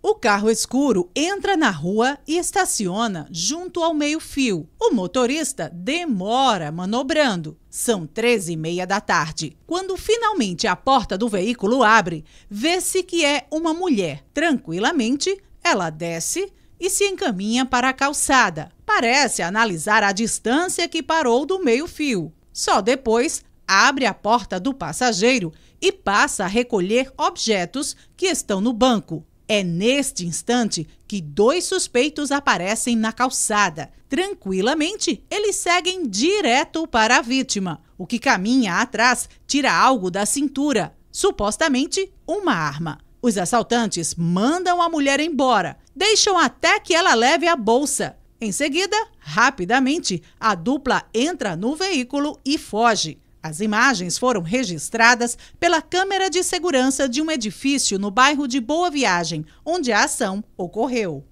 O carro escuro entra na rua e estaciona junto ao meio-fio. O motorista demora manobrando. São três e meia da tarde. Quando finalmente a porta do veículo abre, vê-se que é uma mulher. Tranquilamente, ela desce e se encaminha para a calçada. Parece analisar a distância que parou do meio-fio. Só depois abre a porta do passageiro e passa a recolher objetos que estão no banco. É neste instante que dois suspeitos aparecem na calçada. Tranquilamente, eles seguem direto para a vítima. O que caminha atrás tira algo da cintura supostamente uma arma. Os assaltantes mandam a mulher embora, deixam até que ela leve a bolsa. Em seguida, rapidamente, a dupla entra no veículo e foge. As imagens foram registradas pela câmera de segurança de um edifício no bairro de Boa Viagem, onde a ação ocorreu.